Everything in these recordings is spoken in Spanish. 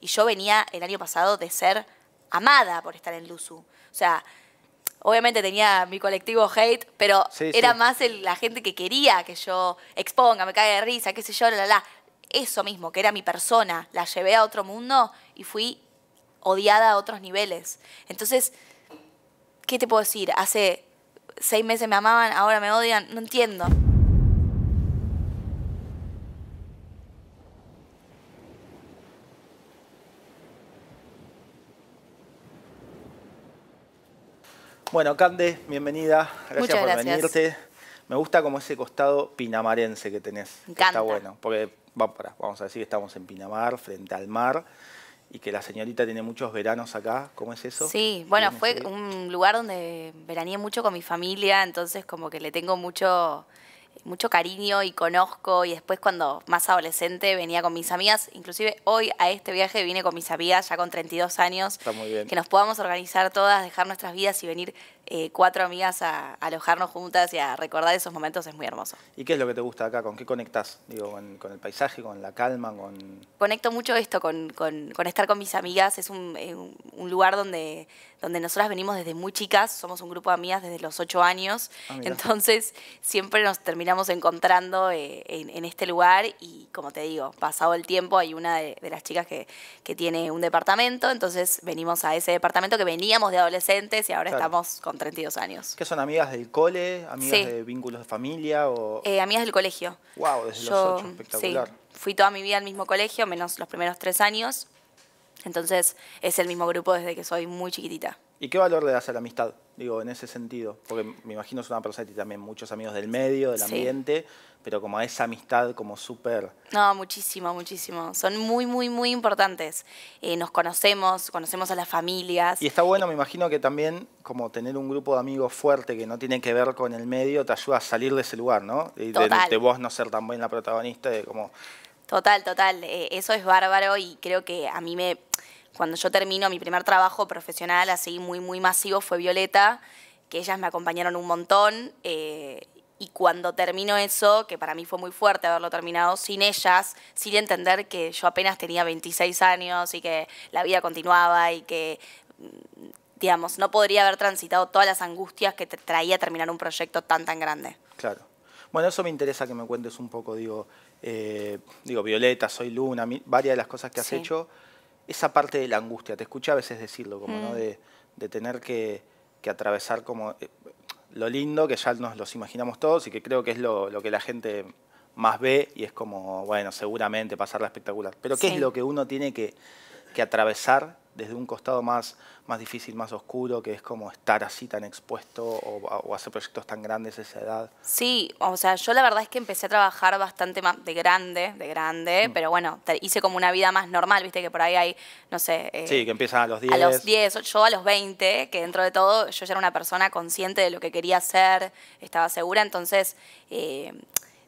Y yo venía el año pasado de ser amada por estar en Luzu. O sea, obviamente tenía mi colectivo hate, pero era más la gente que quería que yo exponga, me caiga de risa, qué sé yo, la, la, la. Eso mismo, que era mi persona, la llevé a otro mundo y fui odiada a otros niveles. Entonces, ¿qué te puedo decir? Hace seis meses me amaban, ahora me odian, no entiendo. Bueno, Cande, bienvenida. Gracias por venirte. Me gusta como ese costado pinamarense que tenés. Encanta. está bueno, porque vamos a decir que estamos en Pinamar, frente al mar, y que la señorita tiene muchos veranos acá. ¿Cómo es eso? Sí, bueno, fue un lugar donde veraneé mucho con mi familia, entonces como que le tengo mucho mucho cariño y conozco y después cuando más adolescente venía con mis amigas, inclusive hoy a este viaje vine con mis amigas ya con 32 años, bien. que nos podamos organizar todas, dejar nuestras vidas y venir eh, cuatro amigas a, alojarnos juntas y a recordar esos momentos es muy hermoso. ¿Y qué es lo que te gusta acá? ¿Con qué conectás? Digo, con, el paisaje, con la calma, con... Conecto mucho esto, con, estar con mis amigas. Es eh, un, lugar donde, donde nosotras venimos desde muy chicas. Somos un grupo de amigas desde los ocho años. Ah, Entonces siempre nos terminamos encontrando eh, en, este lugar y como te digo, pasado el tiempo hay una de, las chicas que, tiene un departamento. Entonces venimos a ese departamento que veníamos de adolescentes y ahora estamos con con 32 años. ¿Qué son amigas del cole? ¿Amigas de vínculos de familia? O... Eh, amigas del colegio. ¡Wow! Desde los 8, espectacular. fui toda mi vida al mismo colegio, menos los primeros tres años. Entonces es el mismo grupo desde que soy muy chiquitita. ¿Y qué valor le das a la amistad? Digo, en ese sentido. Porque me imagino es una persona que tiene también muchos amigos del medio, del ambiente, pero como esa amistad como súper... No, muchísimo, muchísimo. Son muy, muy, muy importantes. Eh, nos conocemos, conocemos a las familias. Y está bueno, me imagino que también como tener un grupo de amigos fuerte que no tiene que ver con el medio te ayuda a salir de ese lugar, ¿no? Y de, vos no ser tan buena protagonista, como... Total, total. Eh, eso es bárbaro y creo que a mí me cuando yo termino mi primer trabajo profesional, así muy, muy masivo, fue Violeta, que ellas me acompañaron un montón. Eh, y cuando termino eso, que para mí fue muy fuerte haberlo terminado sin ellas, sin entender que yo apenas tenía 26 años y que la vida continuaba y que, mm, digamos, no podría haber transitado todas las angustias que te traía terminar un proyecto tan, tan grande. Claro. Bueno, eso me interesa que me cuentes un poco, digo, eh, digo Violeta, Soy Luna, varias de las cosas que has hecho esa parte de la angustia. Te escuché a veces decirlo, como, ¿no? Mm. De, tener que, atravesar como eh, lo lindo, que ya nos los imaginamos todos y que creo que es lo, que la gente más ve y es como, bueno, seguramente pasarla espectacular. Pero ¿qué es lo que uno tiene que, que atravesar desde un costado más, más difícil, más oscuro, que es como estar así tan expuesto o, hacer proyectos tan grandes a esa edad? Sí, o sea, yo la verdad es que empecé a trabajar bastante más de grande, de grande, mm. pero bueno, hice como una vida más normal, viste que por ahí hay, no sé... Eh, sí, que empiezan a los 10. A los 10, yo a los 20, que dentro de todo yo ya era una persona consciente de lo que quería hacer, estaba segura, entonces... Eh,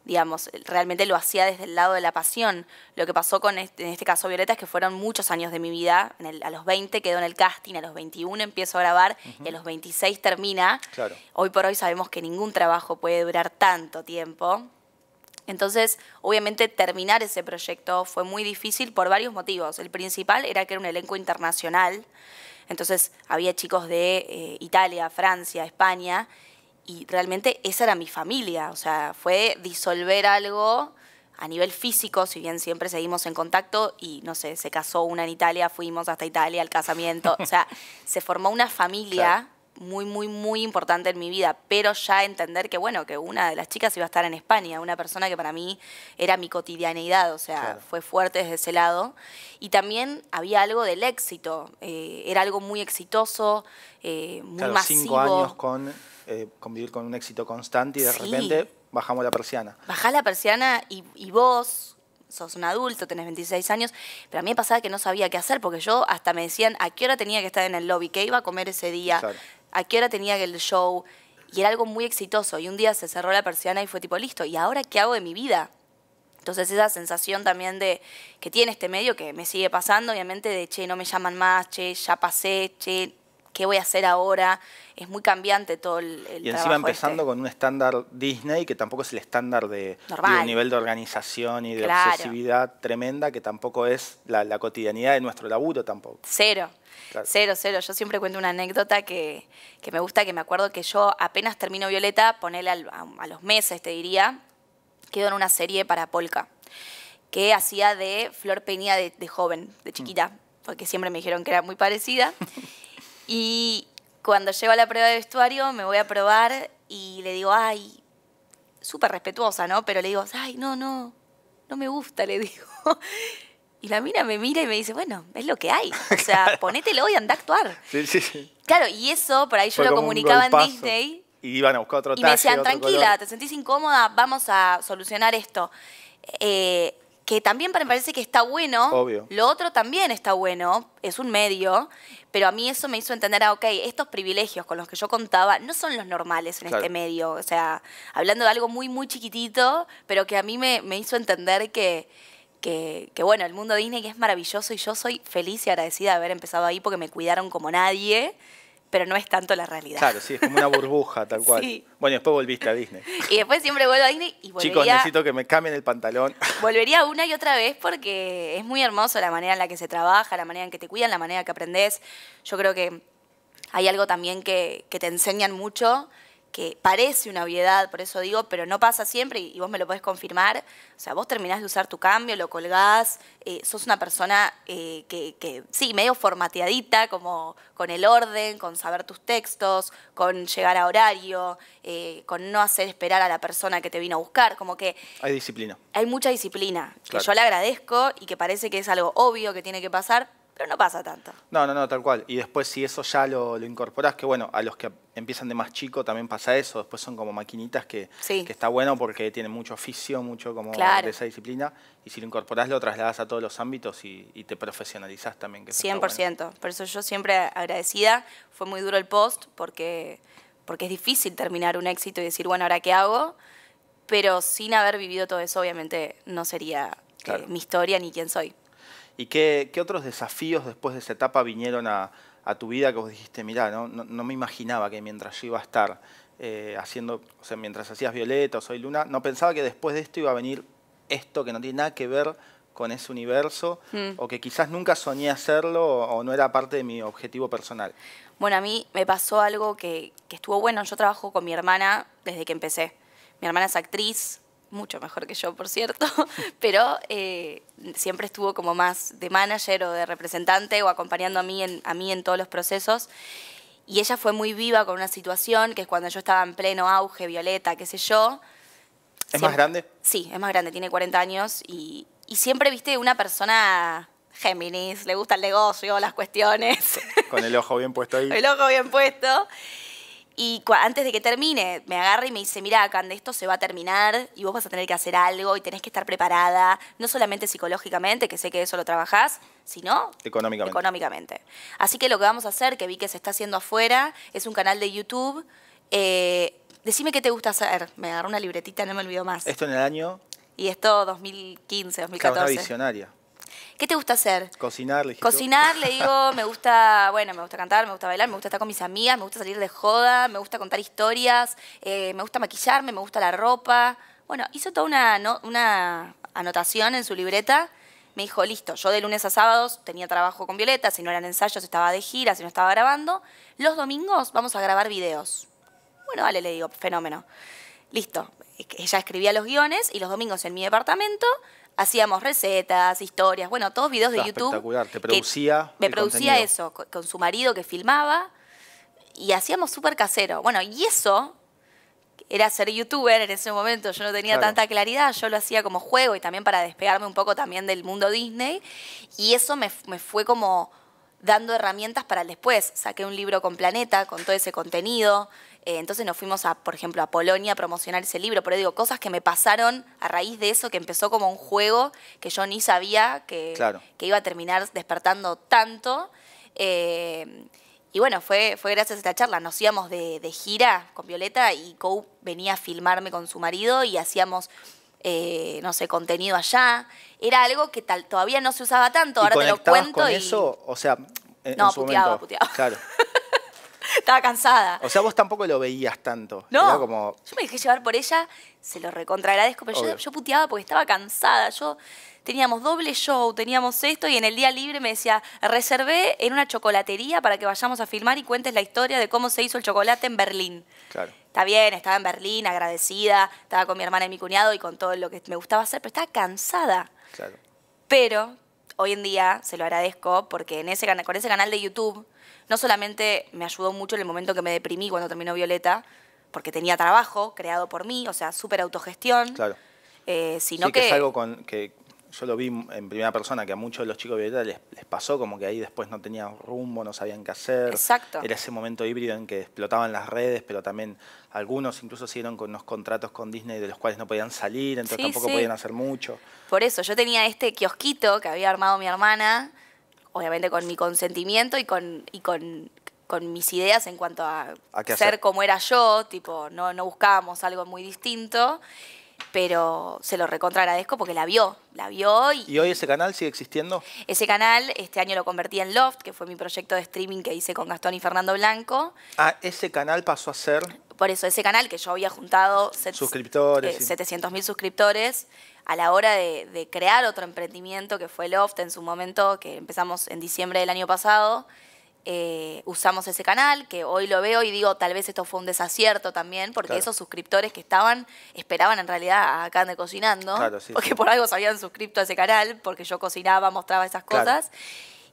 digamos, realmente lo hacía desde el lado de la pasión. Lo que pasó con este, en este caso Violeta es que fueron muchos años de mi vida, a los 20 quedó en el casting, a los 21 empiezo a grabar y a los 26 termina. Hoy por hoy sabemos que ningún trabajo puede durar tanto tiempo. Entonces, obviamente terminar ese proyecto fue muy difícil por varios motivos. El principal era que era un elenco internacional, entonces había chicos de eh, Italia, Francia, España, y realmente esa era mi familia, o sea, fue disolver algo a nivel físico, si bien siempre seguimos en contacto y no sé, se casó una en Italia, fuimos hasta Italia al casamiento, o sea, se formó una familia muy, muy, muy importante en mi vida, pero ya entender que, bueno, que una de las chicas iba a estar en España, una persona que para mí era mi cotidianeidad, o sea, fue fuerte desde ese lado. Y también había algo del éxito, eh, era algo muy exitoso, eh, muy claro, masivo. Cinco años con eh, convivir con un éxito constante y de repente bajamos la persiana. Bajás la persiana y, vos sos un adulto, tenés 26 años, pero a mí me pasaba que no sabía qué hacer, porque yo hasta me decían a qué hora tenía que estar en el lobby, qué iba a comer ese día, a qué hora tenía que el show, y era algo muy exitoso. Y un día se cerró la persiana y fue tipo, listo, ¿y ahora qué hago de mi vida? Entonces esa sensación también de que tiene este medio que me sigue pasando, obviamente, de, che, no me llaman más, che, ya pasé, che, qué voy a hacer ahora. Es muy cambiante todo el, el Y encima este. empezando con un estándar Disney, que tampoco es el estándar de, un nivel de organización y de obsesividad tremenda, que tampoco es la, cotidianidad de nuestro laburo tampoco. Cero. Cero, cero. Yo siempre cuento una anécdota que, me gusta, que me acuerdo que yo apenas termino Violeta, ponele a, los meses, te diría, quedó en una serie para Polka que hacía de Flor Peña de, de, joven, de mm. chiquita, porque siempre me dijeron que era muy parecida. Y cuando llego a la prueba de vestuario, me voy a probar y le digo, ay, súper respetuosa, ¿no? Pero le digo, ay, no, no, no me gusta, le digo. Y la mina me mira y me dice, bueno, es lo que hay. O sea, ponételo y anda a actuar. Sí, sí, sí. Claro, y eso, por ahí yo lo comunicaba en Disney. Y iban a buscar otro Y me decían, tranquila, te sentís incómoda, vamos a solucionar esto. Eh, que también me parece que está bueno. Lo otro también está bueno, es un medio, pero a mí eso me hizo entender, ah, ok, estos privilegios con los que yo contaba no son los normales en este medio. O sea, hablando de algo muy, muy chiquitito, pero que a mí me, hizo entender que, que, bueno, el mundo Disney es maravilloso y yo soy feliz y agradecida de haber empezado ahí porque me cuidaron como nadie pero no es tanto la realidad. Claro, sí, es como una burbuja, tal cual. Bueno, después volviste a Disney. Y después siempre vuelvo a Disney y volvería... Chicos, necesito que me cambien el pantalón. Volvería una y otra vez porque es muy hermoso la manera en la que se trabaja, la manera en que te cuidan, la manera que aprendes. Yo creo que hay algo también que, que te enseñan mucho que parece una obviedad, por eso digo, pero no pasa siempre y, vos me lo podés confirmar. O sea, vos terminás de usar tu cambio, lo colgás, eh, sos una persona eh, que, sí, medio formateadita, como con el orden, con saber tus textos, con llegar a horario, eh, con no hacer esperar a la persona que te vino a buscar, como que... Hay disciplina. Hay mucha disciplina, que yo le agradezco y que parece que es algo obvio que tiene que pasar, pero no pasa tanto. No, no, no, tal cual. Y después si eso ya lo, lo incorporas, que bueno, a los que empiezan de más chico también pasa eso. Después son como maquinitas que, que está bueno porque tienen mucho oficio, mucho como de esa disciplina. Y si lo incorporás, lo trasladas a todos los ámbitos y, te profesionalizás también. Que 100%. Por eso yo siempre agradecida. Fue muy duro el post porque, porque es difícil terminar un éxito y decir, bueno, ¿ahora qué hago? Pero sin haber vivido todo eso, obviamente no sería eh, mi historia ni quién soy. ¿Y qué, otros desafíos después de esa etapa vinieron a, tu vida que vos dijiste, mirá, no, no, me imaginaba que mientras yo iba a estar eh, haciendo, o sea, mientras hacías Violeta o Soy Luna, no pensaba que después de esto iba a venir esto que no tiene nada que ver con ese universo mm. o que quizás nunca soñé hacerlo o, no era parte de mi objetivo personal? Bueno, a mí me pasó algo que, que estuvo bueno. Yo trabajo con mi hermana desde que empecé. Mi hermana es actriz, mucho mejor que yo, por cierto, pero eh, siempre estuvo como más de manager o de representante o acompañando a mí, en, a mí en todos los procesos. Y ella fue muy viva con una situación que es cuando yo estaba en pleno auge, Violeta, qué sé yo. ¿Es más grande? Sí, es más grande, tiene 40 años y, y siempre viste una persona Géminis, le gusta el negocio, las cuestiones. Con el ojo bien puesto ahí. el ojo bien puesto. Y antes de que termine, me agarra y me dice, mira, Cande, esto se va a terminar y vos vas a tener que hacer algo y tenés que estar preparada, no solamente psicológicamente, que sé que eso lo trabajás, sino económicamente. Así que lo que vamos a hacer, que vi que se está haciendo afuera, es un canal de YouTube. Eh, decime qué te gusta hacer. Me agarró una libretita, no me olvido más. Esto en el año... Y esto 2015, 2014. Una visionaria. ¿Qué te gusta hacer? Cocinar, le Cocinar, le digo, me gusta, bueno, me gusta cantar, me gusta bailar, me gusta estar con mis amigas, me gusta salir de joda, me gusta contar historias, eh, me gusta maquillarme, me gusta la ropa. Bueno, hizo toda una, una anotación en su libreta me dijo, listo, yo de lunes a sábados tenía trabajo con Violeta, si no eran ensayos estaba de gira, si no estaba grabando, los domingos vamos a grabar videos. Bueno, vale, le digo, fenómeno. Listo, ella escribía los guiones y los domingos en mi departamento hacíamos recetas, historias, bueno, todos videos de YouTube. Espectacular, te producía. me producía eso, con su marido que filmaba y hacíamos súper casero. Bueno, y eso era ser youtuber en ese momento, yo no tenía tanta claridad, yo lo hacía como juego y también para despegarme un poco también del mundo Disney y eso me, me fue como dando herramientas para el después. Saqué un libro con Planeta, con todo ese contenido, eh, entonces nos fuimos, a, por ejemplo, a Polonia a promocionar ese libro, pero digo, cosas que me pasaron a raíz de eso, que empezó como un juego que yo ni sabía que, que iba a terminar despertando tanto. Eh, y bueno, fue, fue gracias a esta charla. Nos íbamos de, gira con Violeta y Cou venía a filmarme con su marido y hacíamos eh, no sé, contenido allá. Era algo que todavía no se usaba tanto, ahora te lo cuento. eso? O sea, en, no, momento. puteaba. Claro. Estaba cansada. O sea, vos tampoco lo veías tanto. No. Yo me dejé llevar por ella, se lo recontragradezco, pero yo, puteaba porque estaba cansada. Yo teníamos doble show, teníamos esto, y en el día libre me decía, reservé en una chocolatería para que vayamos a filmar y cuentes la historia de cómo se hizo el chocolate en Berlín. Claro. Está bien, estaba en Berlín, agradecida, estaba con mi hermana y mi cuñado y con todo lo que me gustaba hacer, pero estaba cansada. Claro. Pero hoy en día se lo agradezco porque en ese, con ese canal de YouTube no solamente me ayudó mucho en el momento que me deprimí cuando terminó Violeta, porque tenía trabajo creado por mí, o sea, súper autogestión. Claro. Eh, sino que, es algo con, que yo lo vi en primera persona, que a muchos de los chicos Violeta les, les pasó como que ahí después no tenían rumbo, no sabían qué hacer. Exacto. Era ese momento híbrido en que explotaban las redes, pero también algunos incluso siguieron con unos contratos con Disney de los cuales no podían salir, entonces tampoco podían hacer mucho. Por eso, yo tenía este kiosquito que había armado mi hermana, obviamente con mi consentimiento y con, y con, mis ideas en cuanto a, ser hacer. como era yo, tipo, no, no buscábamos algo muy distinto pero se lo recontra agradezco porque la vio, la vio. hoy. ¿Y hoy ese canal sigue existiendo? Ese canal, este año lo convertí en Loft, que fue mi proyecto de streaming que hice con Gastón y Fernando Blanco. Ah, ese canal pasó a ser... Por eso, ese canal que yo había juntado... Suscriptores. Eh, mil suscriptores a la hora de crear otro emprendimiento que fue Loft en su momento, que empezamos en diciembre del año pasado. Eh, usamos ese canal, que hoy lo veo y digo, tal vez esto fue un desacierto también, porque esos suscriptores que estaban, esperaban en realidad a de Cocinando, claro, porque por algo se habían suscrito a ese canal, porque yo cocinaba, mostraba esas cosas.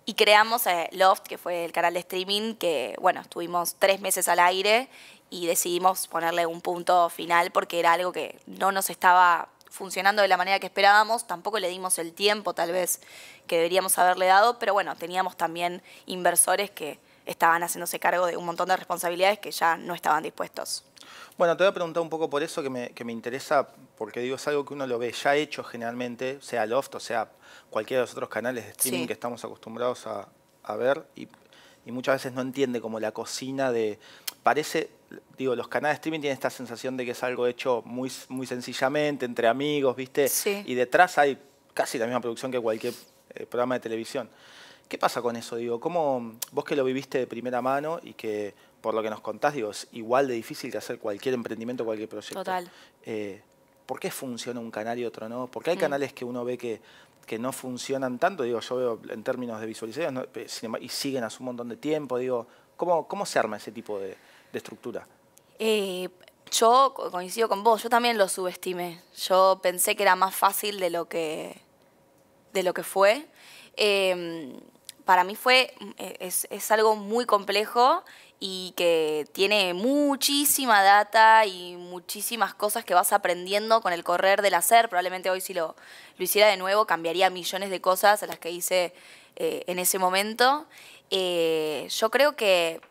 Y creamos eh, Loft, que fue el canal de streaming, que bueno, estuvimos tres meses al aire y decidimos ponerle un punto final porque era algo que no nos estaba funcionando de la manera que esperábamos, tampoco le dimos el tiempo tal vez que deberíamos haberle dado, pero bueno, teníamos también inversores que estaban haciéndose cargo de un montón de responsabilidades que ya no estaban dispuestos. Bueno, te voy a preguntar un poco por eso que me, interesa, porque digo, es algo que uno lo ve ya hecho generalmente, sea Loft o sea cualquiera de los otros canales de streaming que estamos acostumbrados a, ver, y, y muchas veces no entiende como la cocina de... Parece, digo, los canales de streaming tienen esta sensación de que es algo hecho muy, muy sencillamente, entre amigos, ¿viste? Y detrás hay casi la misma producción que cualquier eh, programa de televisión. ¿Qué pasa con eso? Digo, ¿cómo vos que lo viviste de primera mano y que por lo que nos contás, digo, es igual de difícil que hacer cualquier emprendimiento, cualquier proyecto? Total. Eh, ¿Por qué funciona un canal y otro no? Porque hay mm. canales que uno ve que, que no funcionan tanto, digo, yo veo en términos de visualización, eh, em, y siguen hace un montón de tiempo, digo, ¿cómo, cómo se arma ese tipo de, de estructura? Eh, yo coincido con vos, yo también lo subestimé. Yo pensé que era más fácil de lo que, de lo que fue. Em, para mí fue, mm, eh, es, algo muy complejo y que tiene muchísima data y muchísimas cosas que vas aprendiendo con el correr del hacer. Probablemente hoy si lo, lo hiciera de nuevo cambiaría millones de cosas a las que hice eh, en ese momento. yo creo que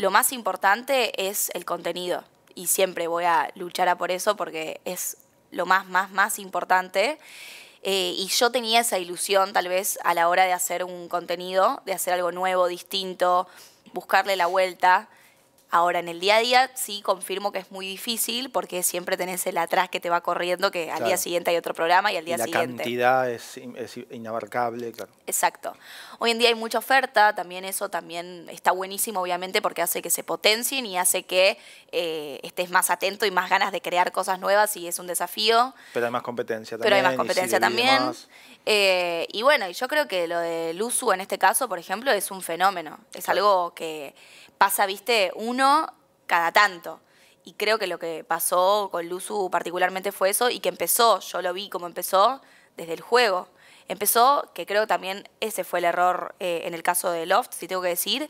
lo más importante es el contenido y siempre voy a luchar por eso porque es lo más, más, más importante. Eh, y yo tenía esa ilusión tal vez a la hora de hacer un contenido, de hacer algo nuevo, distinto, buscarle la vuelta. Ahora, en el día a día sí confirmo que es muy difícil porque siempre tenés el atrás que te va corriendo, que al día siguiente hay otro programa y al día y la siguiente. La cantidad es, inabarcable, claro. Exacto. Hoy en día hay mucha oferta, también eso también está buenísimo, obviamente, porque hace que se potencien y hace que eh, estés más atento y más ganas de crear cosas nuevas y es un desafío. Pero hay más competencia también. Pero hay más competencia también. y eh, bueno, yo creo que lo del uso en este caso, por ejemplo, es un fenómeno. Es algo que pasa, viste, uno cada tanto. Y creo que lo que pasó con Luzu particularmente fue eso y que empezó, yo lo vi como empezó desde el juego. Empezó, que creo también ese fue el error eh, en el caso de Loft, si tengo que decir.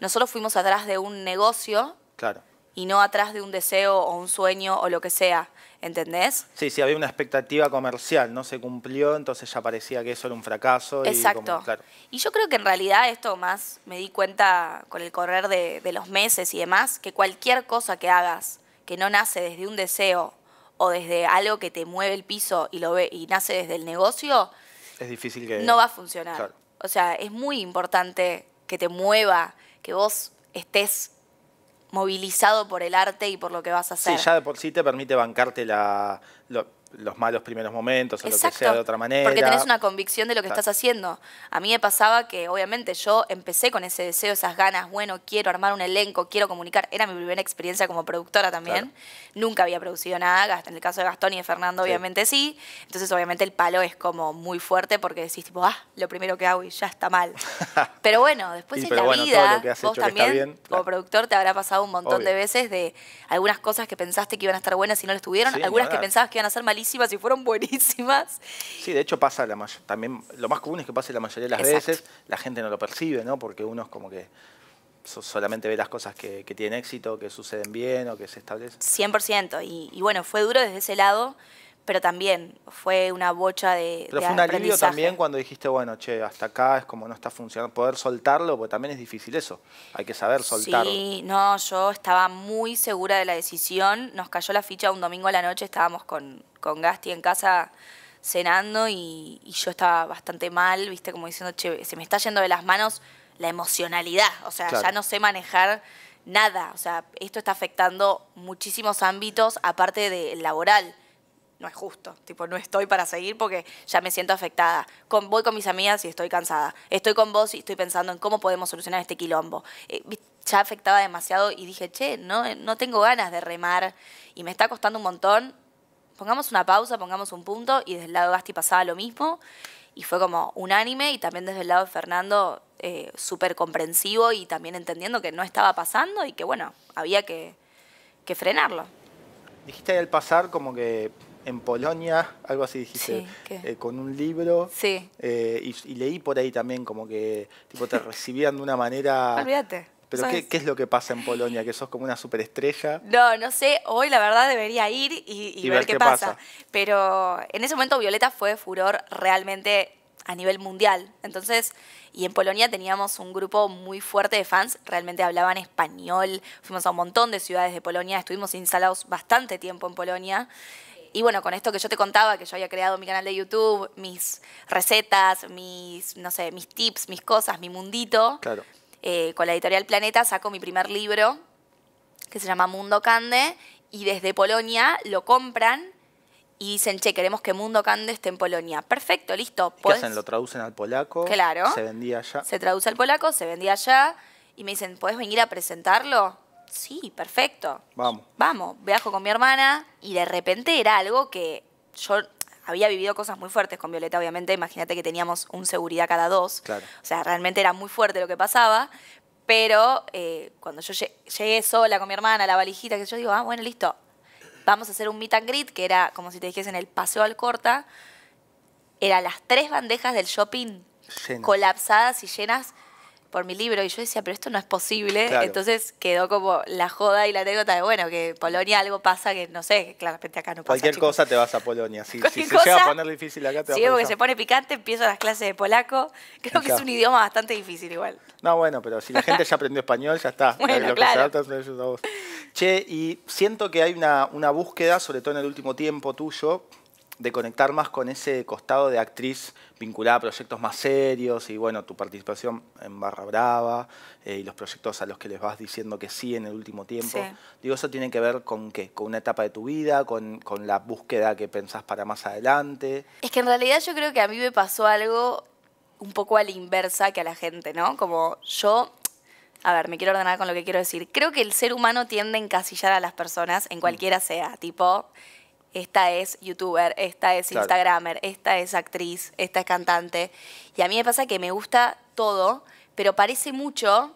Nosotros fuimos atrás de un negocio. Claro y no atrás de un deseo o un sueño o lo que sea. ¿Entendés? Sí, sí, había una expectativa comercial, no se cumplió, entonces ya parecía que eso era un fracaso. Exacto. Y, claro. y yo creo que en realidad esto más me di cuenta con el correr de, los meses y demás, que cualquier cosa que hagas que no nace desde un deseo o desde algo que te mueve el piso y, nace desde el negocio, es difícil que... No va a funcionar. O sea, es muy importante que te mueva, que vos estés movilizado por el arte y por lo que vas a hacer. Sí, ya de por sí te permite bancarte la, los malos primeros momentos o lo que sea de otra manera. Porque tenés una convicción de lo que estás haciendo. A mí me pasaba que obviamente yo empecé con ese deseo, esas ganas, bueno, quiero armar un elenco, quiero comunicar. Era mi primera experiencia como productora también. Nunca había producido nada. En el caso de Gastón y de Fernando, obviamente sí. Entonces, obviamente, el palo es como muy fuerte porque decís, tipo, ah, lo primero que hago y ya está mal. pero bueno, después en la vida, vos también, como productor, te habrá pasado un montón de veces de algunas cosas que pensaste que iban a estar buenas y no lo estuvieron, algunas que pensabas que iban a ser malísimas si y fueron buenísimas. Sí, de hecho pasa la también lo más común es que pase la mayoría de las veces, la gente no lo percibe, ¿no? Porque uno es como que solamente ve las cosas que, tienen éxito, que suceden bien o que se establecen. 100%, y, y bueno, fue duro desde ese lado pero también fue una bocha de. Pero fue un alivio también cuando dijiste, bueno, che, hasta acá es como no está funcionando, poder soltarlo, porque también es difícil eso, hay que saber soltarlo. Sí, no, yo estaba muy segura de la decisión, nos cayó la ficha un domingo a la noche, estábamos con, con Gasti en casa cenando y, yo estaba bastante mal, viste, como diciendo, che, se me está yendo de las manos la emocionalidad, o sea, ya no sé manejar nada, o sea, esto está afectando muchísimos ámbitos aparte del laboral no es justo. Tipo, no estoy para seguir porque ya me siento afectada. Con, voy con mis amigas y estoy cansada. Estoy con vos y estoy pensando en cómo podemos solucionar este quilombo. Eh, ya afectaba demasiado y dije, che, no, no tengo ganas de remar y me está costando un montón. Pongamos una pausa, pongamos un punto y desde el lado de Gasti pasaba lo mismo y fue como unánime y también desde el lado de Fernando eh, súper comprensivo y también entendiendo que no estaba pasando y que bueno, había que, que frenarlo. Dijiste ahí al pasar como que en Polonia, algo así dijiste, eh, con un libro. Sí. Eh, y, leí por ahí también como que tipo te recibían de una manera... Olvídate. Pero ¿qué, es lo que pasa en Polonia? ¿Que sos como una superestrella? No, no sé. Hoy la verdad debería ir y, ver, qué, pasa. Pero en ese momento Violeta fue furor realmente a nivel mundial. Entonces, y en Polonia teníamos un grupo muy fuerte de fans, realmente hablaban español, fuimos a un montón de ciudades de Polonia, estuvimos instalados bastante tiempo en Polonia y bueno, con esto que yo te contaba, que yo había creado mi canal de YouTube, mis recetas, mis, no sé, mis tips, mis cosas, mi mundito. Claro. Eh, con la editorial Planeta saco mi primer libro, que se llama Mundo Cande, y desde Polonia lo compran y dicen, che, queremos que Mundo Cande esté en Polonia. Perfecto, listo. ¿Qué pues hacen? Lo traducen al polaco. Claro. Se vendía allá. Se traduce al polaco, se vendía allá. Y me dicen, ¿puedes venir a presentarlo? Sí, perfecto. Vamos. Vamos, viajo con mi hermana y de repente era algo que yo había vivido cosas muy fuertes con Violeta, obviamente, imagínate que teníamos un seguridad cada dos. Claro. O sea, realmente era muy fuerte lo que pasaba, pero eh, cuando yo llegué sola con mi hermana, la valijita, que yo digo, ah, bueno, listo, vamos a hacer un meet and greet, que era como si te dijesen el paseo al corta, eran las tres bandejas del shopping colapsadas y llenas por mi libro y yo decía, pero esto no es posible. Entonces quedó como la joda y la anécdota de, bueno, que Polonia algo pasa que no sé, claramente acá no pasa. Cualquier cosa te vas a Polonia. Si, si se llega a poner difícil acá te vas a a Sí, porque se pone picante, empiezo las clases de polaco. Creo que es un idioma bastante difícil igual. No, bueno, pero si la gente ya aprendió español, ya está. Bueno, Che, y siento que hay una, una búsqueda, sobre todo en el último tiempo tuyo, de conectar más con ese costado de actriz vinculada a proyectos más serios y bueno, tu participación en Barra Brava eh, y los proyectos a los que les vas diciendo que sí en el último tiempo. Digo, eso tiene que ver con qué, con una etapa de tu vida, con, con la búsqueda que pensás para más adelante. Es que en realidad yo creo que a mí me pasó algo un poco a la inversa que a la gente, ¿no? Como yo a ver, me quiero ordenar con lo que quiero decir. Creo que el ser humano tiende a encasillar a las personas en mm. cualquiera sea, tipo, esta es youtuber, esta es instagramer, esta es actriz, esta es cantante. Y a mí me pasa que me gusta todo, pero parece mucho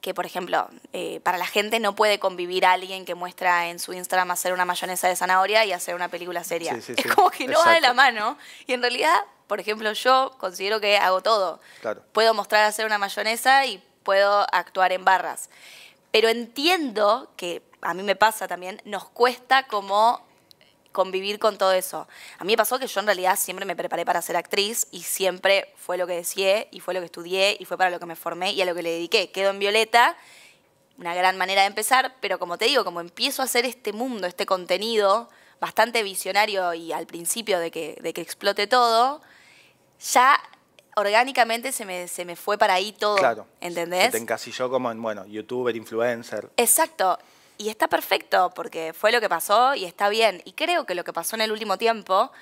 que, por ejemplo, eh, para la gente no puede convivir alguien que muestra en su Instagram hacer una mayonesa de zanahoria y hacer una película seria. es como que no va de la mano. Y en realidad, por ejemplo, yo considero que hago todo. Puedo mostrar hacer una mayonesa y puedo actuar en barras. Pero entiendo que, a mí me pasa también, nos cuesta como convivir con todo eso. A mí me pasó que yo en realidad siempre me preparé para ser actriz y siempre fue lo que deseé y fue lo que estudié y fue para lo que me formé y a lo que le dediqué. Quedo en Violeta, una gran manera de empezar, pero como te digo, como empiezo a hacer este mundo, este contenido bastante visionario y al principio de que, de que explote todo, ya orgánicamente se me, se me fue para ahí todo. Claro. ¿Entendés? Se te encasilló como en, bueno, youtuber, influencer. Exacto y está perfecto, porque fue lo que pasó y está bien. Y creo que lo que pasó en el último tiempo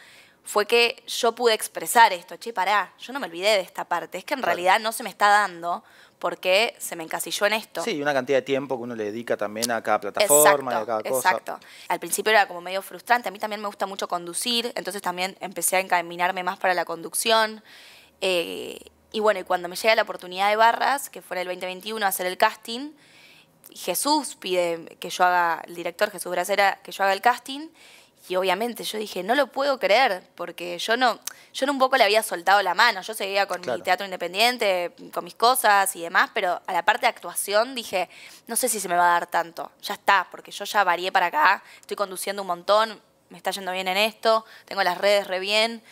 fue que yo pude expresar esto, che, pará, yo no me olvidé de esta parte, es que en realidad no se me está dando porque se me encasilló en esto. Sí, una cantidad de tiempo que uno le dedica también a cada plataforma, y a cada cosa. Exacto. Al principio era como medio frustrante, a mí también me gusta mucho conducir, entonces también empecé a encaminarme más para la conducción. Eh, y bueno, y cuando me llega la oportunidad de Barras, que fue el 2021, hacer el casting, Jesús pide que yo haga, el director Jesús Bracera, que yo haga el casting. Y obviamente yo dije, no lo puedo creer, porque yo no, yo en un poco le había soltado la mano, yo seguía con mi teatro independiente, con mis cosas y demás, pero a la parte de actuación dije, no sé si se me va a dar tanto, ya está, porque yo ya varié para acá, estoy conduciendo un montón, me está yendo bien en esto, tengo las redes re bien.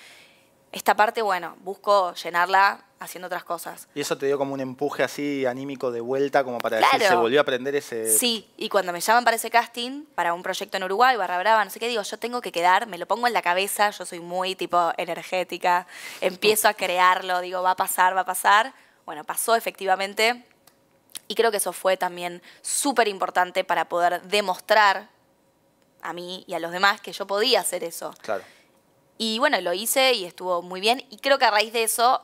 Esta parte, bueno, busco llenarla haciendo otras cosas. ¿Y eso te dio como un empuje así anímico de vuelta, como para decir, se volvió a aprender ese...? Sí, y cuando me llaman para ese casting, para un proyecto en Uruguay, Barra Brava, no sé qué, digo, yo tengo que quedar, me lo pongo en la cabeza, yo soy muy tipo energética, empiezo a crearlo, digo, va a pasar, va a pasar. Bueno, pasó efectivamente, y creo que eso fue también súper importante para poder demostrar a mí y a los demás que yo podía hacer eso. Claro. Y bueno, lo hice y estuvo muy bien. Y creo que a raíz de eso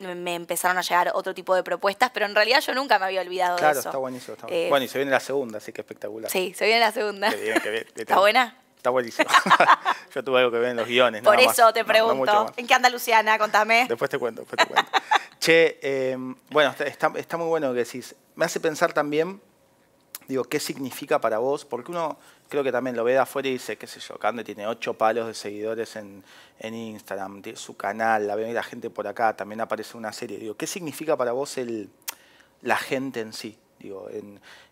me empezaron a llegar otro tipo de propuestas, pero en realidad yo nunca me había olvidado de eso. Claro, está eh, buenísimo. bueno, y se viene la segunda, así que espectacular. Sí, se viene la segunda. Qué bien, qué bien. ¿Está buena? Está buenísimo. yo tuve algo que ver en los guiones. Por eso te pregunto. ¿En qué anda Luciana? Contame. Después te cuento, después te cuento. che, eh, bueno, está, está, muy bueno lo que decís. Me hace pensar también digo, ¿qué significa para vos? Porque uno creo que también lo ve de afuera y dice, qué sé yo, Cande tiene ocho palos de seguidores en, Instagram, su canal, la ve la gente por acá, también aparece una serie. Digo, ¿qué significa para vos el, la gente en sí? Digo, eh,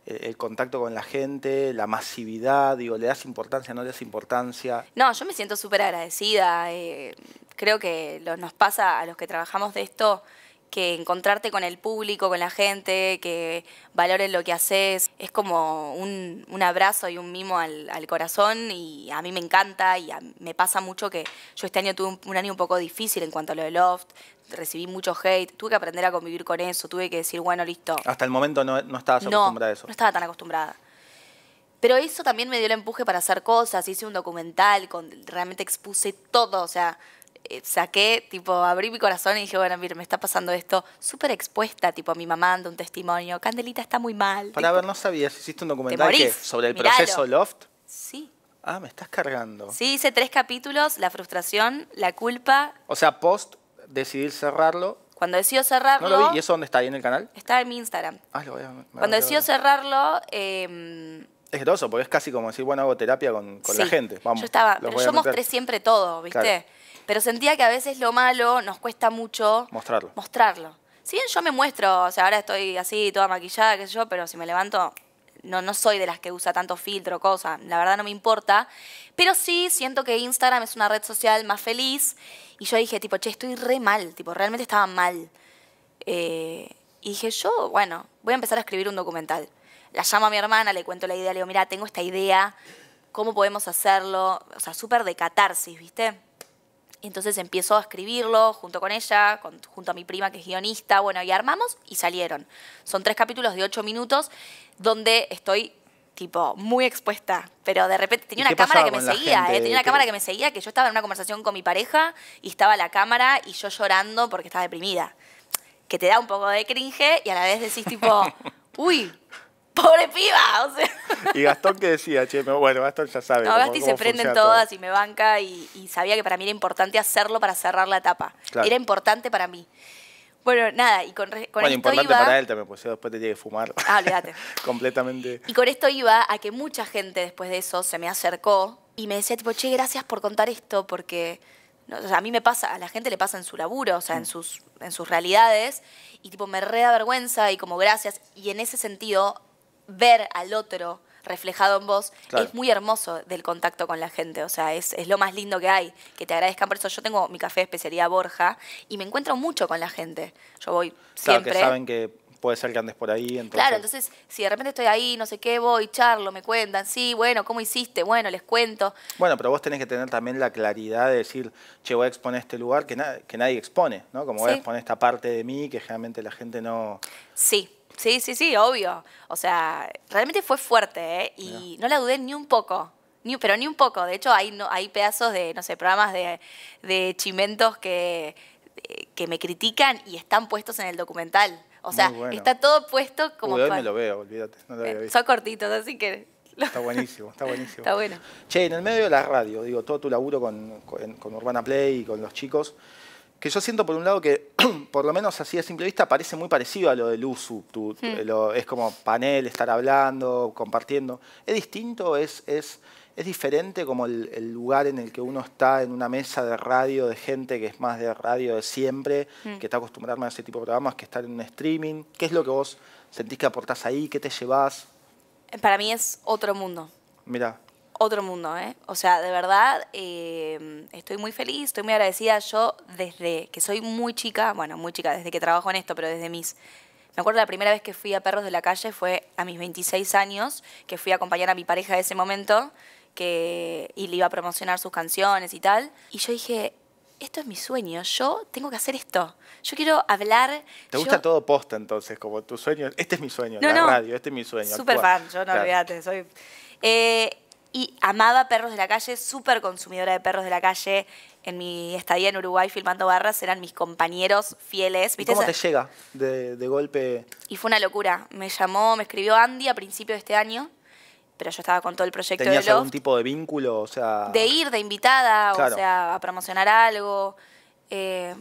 el, contacto con la gente, la masividad, digo, ¿le das importancia, o no le das importancia? No, yo me siento súper agradecida. Eh, creo que nos pasa a los que trabajamos de esto que encontrarte con el público, con la gente, que valoren lo que haces. Es como un, abrazo y un mimo al, corazón y a mí me encanta y me pasa mucho que yo este año tuve un, año un poco difícil en cuanto a lo de Loft, recibí mucho hate, tuve que aprender a convivir con eso, tuve que decir, bueno, listo. Hasta el momento no, estabas acostumbrada a eso. No estaba tan acostumbrada. Pero eso también me dio el empuje para hacer cosas, hice un documental, realmente expuse todo, o sea, eh, saqué, tipo, abrí mi corazón y dije, bueno, mira, me está pasando esto súper expuesta, tipo, mi mamá anda un testimonio, Candelita está muy mal. Para ver, no sabías, hiciste un documental sobre el proceso Loft. Sí. Ah, me estás cargando. Sí, hice tres capítulos, la frustración, la culpa. O sea, post decidir cerrarlo. Cuando decidí cerrarlo... No lo vi, ¿y eso dónde está? ¿Ahí en el canal? Está en mi Instagram. Ah, lo voy a... Cuando decidí cerrarlo... Em, es groso, porque es casi como decir, bueno, hago terapia con, la gente. Vamos, yo estaba, pero yo mostré siempre todo, ¿viste? Claro. Pero sentía que a veces lo malo nos cuesta mucho mostrarlo. mostrarlo. Si bien yo me muestro, o sea, ahora estoy así, toda maquillada, qué sé yo, pero si me levanto, no, no soy de las que usa tanto filtro, cosa, la verdad no me importa, pero sí siento que Instagram es una red social más feliz y yo dije, tipo, che, estoy re mal, tipo, realmente estaba mal. Eh, y dije, yo, bueno, voy a empezar a escribir un documental. La llamo a mi hermana, le cuento la idea, le digo, mira, tengo esta idea, ¿cómo podemos hacerlo? O sea, súper de catarsis, ¿viste? Entonces empiezo a escribirlo junto con ella, junto a mi prima que es guionista, bueno, y armamos y salieron. Son tres capítulos de ocho minutos donde estoy tipo muy expuesta, pero de repente tenía una cámara que me seguía, eh, tenía una cámara que me seguía, que yo estaba en una conversación con mi pareja y estaba la cámara y yo llorando porque estaba deprimida, que te da un poco de cringe y a la vez decís tipo, uy, pobre piba. O sea. Y Gastón que decía, che, bueno, Gastón ya sabe. No, Gasti se prenden todas y me banca y, sabía que para mí era importante hacerlo para cerrar la etapa. Era importante para mí. Bueno, nada, y con, con bueno, importante para él también, porque después te tiene que fumar. Ah, olvídate. Completamente. Y con esto iba a que mucha gente después de eso se me acercó y me decía, tipo, che, gracias por contar esto, porque a mí me pasa, a la gente le pasa en su laburo, o sea, en, mm. sus, en sus realidades, y tipo, me re da vergüenza y como gracias. Y en ese sentido, ver al otro reflejado en vos, es muy hermoso del contacto con la gente. O sea, es, lo más lindo que hay, que te agradezcan. Por eso yo tengo mi café de especialidad Borja y me encuentro mucho con la gente. Yo voy siempre. Claro, que saben que puede ser que andes por ahí. Entonces... Claro, entonces, si de repente estoy ahí, no sé qué, voy, charlo, me cuentan, sí, bueno, ¿cómo hiciste? Bueno, les cuento. Bueno, pero vos tenés que tener también la claridad de decir, che, voy a exponer este lugar que, que nadie expone, ¿no? Como voy a exponer esta parte de mí que generalmente la gente no... Sí, Sí, sí, sí, obvio. O sea, realmente fue fuerte, ¿eh? Y no la dudé ni un poco. Ni, pero ni un poco. De hecho, hay, no, hay pedazos de, no sé, programas de, chimentos que, eh, que me critican y están puestos en el documental. O sea, está todo puesto como. Uy, hoy lo veo, olvídate. No lo había visto. Son cortitos, así que. Está buenísimo, está buenísimo. Está bueno. Che, en el medio de la radio, digo, todo tu laburo con Urbana Play y con los chicos que yo siento por un lado que, por lo menos así a simple vista, parece muy parecido a lo del USU. Hmm. Eh, es como panel, estar hablando, compartiendo. Es distinto, es, es, es diferente como el, lugar en el que uno está en una mesa de radio de gente que es más de radio de siempre, hmm. que está acostumbrada a ese tipo de programas, que estar en un streaming. ¿Qué es lo que vos sentís que aportás ahí? ¿Qué te llevas Para mí es otro mundo. Mira otro mundo, ¿eh? O sea, de verdad, em, estoy muy feliz, estoy muy agradecida. Yo desde que soy muy chica, bueno, muy chica, desde que trabajo en esto, pero desde mis... Me acuerdo la primera vez que fui a Perros de la Calle fue a mis 26 años, que fui a acompañar a mi pareja de ese momento que, y le iba a promocionar sus canciones y tal. Y yo dije, esto es mi sueño, yo tengo que hacer esto. Yo quiero hablar. ¿Te gusta todo posta entonces? Como tu sueño, este es mi sueño, la radio, este es mi sueño. Super fan, yo no claro. olvídate, soy. Eh, y amaba perros de la calle, súper consumidora de perros de la calle. En mi estadía en Uruguay filmando barras eran mis compañeros fieles. ¿Cómo te llega de, golpe? Y fue una locura. Me llamó, me escribió Andy a principio de este año, pero yo estaba con todo el proyecto ¿Tenías de ¿Tenías algún tipo de vínculo? O sea... De ir, de invitada, o sea, a promocionar algo. Eh,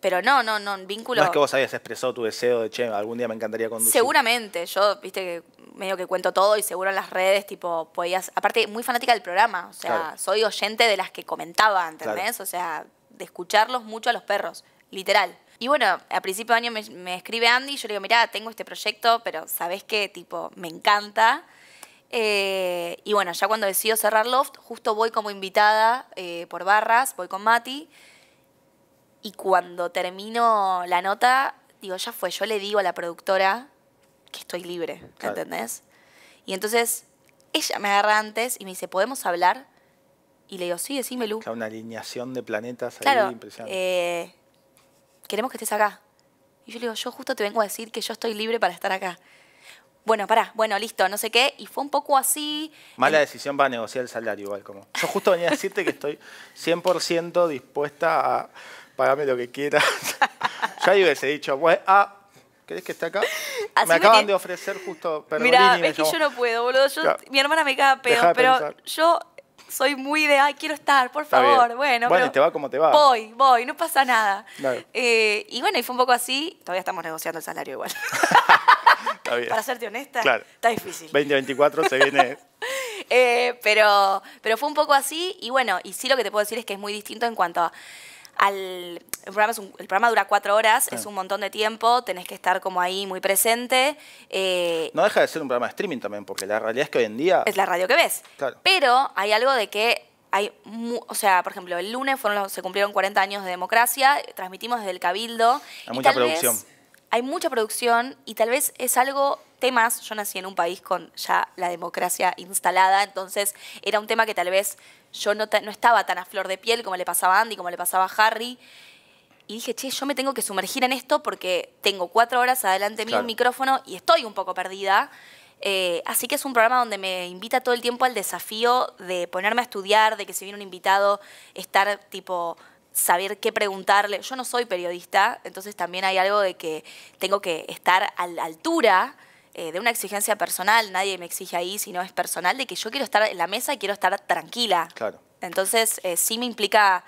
pero no, no, no, vínculo. No es que vos habías expresado tu deseo de, che, algún día me encantaría conducir. Seguramente, yo, viste que medio que cuento todo y seguro en las redes, tipo, podías. Aparte, muy fanática del programa, o sea, soy oyente de las que comentaba, ¿entendés? O sea, de escucharlos mucho a los perros, literal. Y bueno, a principio de año me, escribe Andy y yo le digo, mira, tengo este proyecto, pero ¿sabés qué? Tipo, me encanta. Eh, y bueno, ya cuando decido cerrar Loft, justo voy como invitada eh, por barras, voy con Mati. Y cuando termino la nota, digo, ya fue, yo le digo a la productora, que estoy libre, ¿entendés? Y entonces ella me agarra antes y me dice, ¿podemos hablar? Y le digo, sí, decime, Lu. Claro, una alineación de planetas ahí impresionante. Eh, queremos que estés acá. Y yo le digo, yo justo te vengo a decir que yo estoy libre para estar acá. Bueno, pará, bueno, listo, no sé qué. Y fue un poco así. Mala decisión decisión para negociar el salario, igual como. Yo justo venía a decirte que estoy 100% dispuesta a pagarme lo que quieras. ya hubiese dicho, pues, ah, ¿Querés que esté acá? me acaban de ofrecer justo Mira, es que yo no puedo, boludo. Mi hermana me caga pedo, pero yo soy muy de, ay, quiero estar, por favor. Bueno, bueno y te va como te va. Voy, voy, no pasa nada. Eh, y bueno, y fue un poco así. Todavía estamos negociando el salario igual. Para serte honesta, está difícil. 2024 se viene. Eh, pero, pero fue un poco así. Y bueno, y sí lo que te puedo decir es que es muy distinto en cuanto a al, el, programa dura cuatro horas, es un montón de tiempo, tenés que estar como ahí muy presente. Eh, no deja de ser un programa de streaming también, porque la realidad es que hoy en día... Es la radio que ves. Pero hay algo de que hay, o sea, por ejemplo, el lunes fueron se cumplieron 40 años de democracia, transmitimos desde el Cabildo. Hay mucha producción hay mucha producción y tal vez es algo temas, yo nací en un país con ya la democracia instalada, entonces era un tema que tal vez yo no, estaba tan a flor de piel como le pasaba a Andy, como le pasaba a Harry. Y dije, che, yo me tengo que sumergir en esto porque tengo cuatro horas adelante mío un micrófono y estoy un poco perdida. Eh, así que es un programa donde me invita todo el tiempo al desafío de ponerme a estudiar, de que si viene un invitado, estar tipo saber qué preguntarle. Yo no soy periodista, entonces también hay algo de que tengo que estar a la altura eh, de una exigencia personal, nadie me exige ahí, si no es personal, de que yo quiero estar en la mesa y quiero estar tranquila. Claro. Entonces eh, sí me implica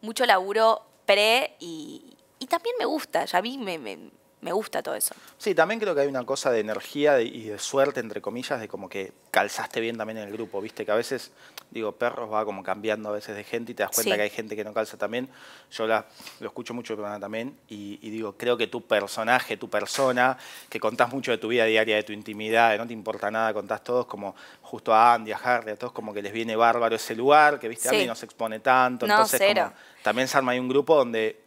mucho laburo pre y, también me gusta, ya a mí me, me gusta todo eso. Sí, también creo que hay una cosa de energía y de suerte, entre comillas, de como que calzaste bien también en el grupo, viste, que a veces digo, perros va como cambiando a veces de gente y te das cuenta que hay gente que no calza también. Yo la, lo escucho mucho también y, digo, creo que tu personaje, tu persona, que contás mucho de tu vida diaria, de tu intimidad, de no te importa nada, contás todos como justo a Andy, a Harry, a todos como que les viene bárbaro ese lugar, que viste, a mí no se expone tanto. Entonces, también se arma ahí un grupo donde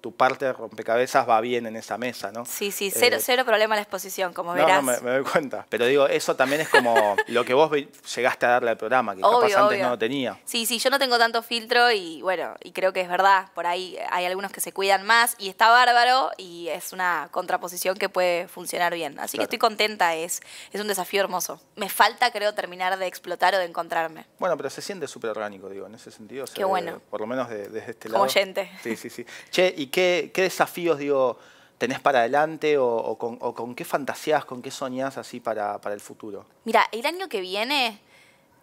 tu, parte de rompecabezas va bien en esa mesa, ¿no? Sí, sí, eh, cero, cero problema la exposición, como verás. No, me, doy cuenta. Pero digo, eso también es como lo que vos llegaste a darle al programa, que capaz antes no lo tenía. Sí, sí, yo no tengo tanto filtro y bueno, y creo que es verdad, por ahí hay algunos que se cuidan más y está bárbaro y es una contraposición que puede funcionar bien. Así que estoy contenta, es, es un desafío hermoso. Me falta, creo, terminar de explotar o de encontrarme. Bueno, pero se siente súper orgánico, digo, en ese sentido. Qué bueno. por lo menos desde este lado. Como oyente. Sí, sí, sí. Che, y qué, desafíos digo, tenés para adelante o, con, qué fantasías, con qué soñás así para, el futuro? Mira, el año que viene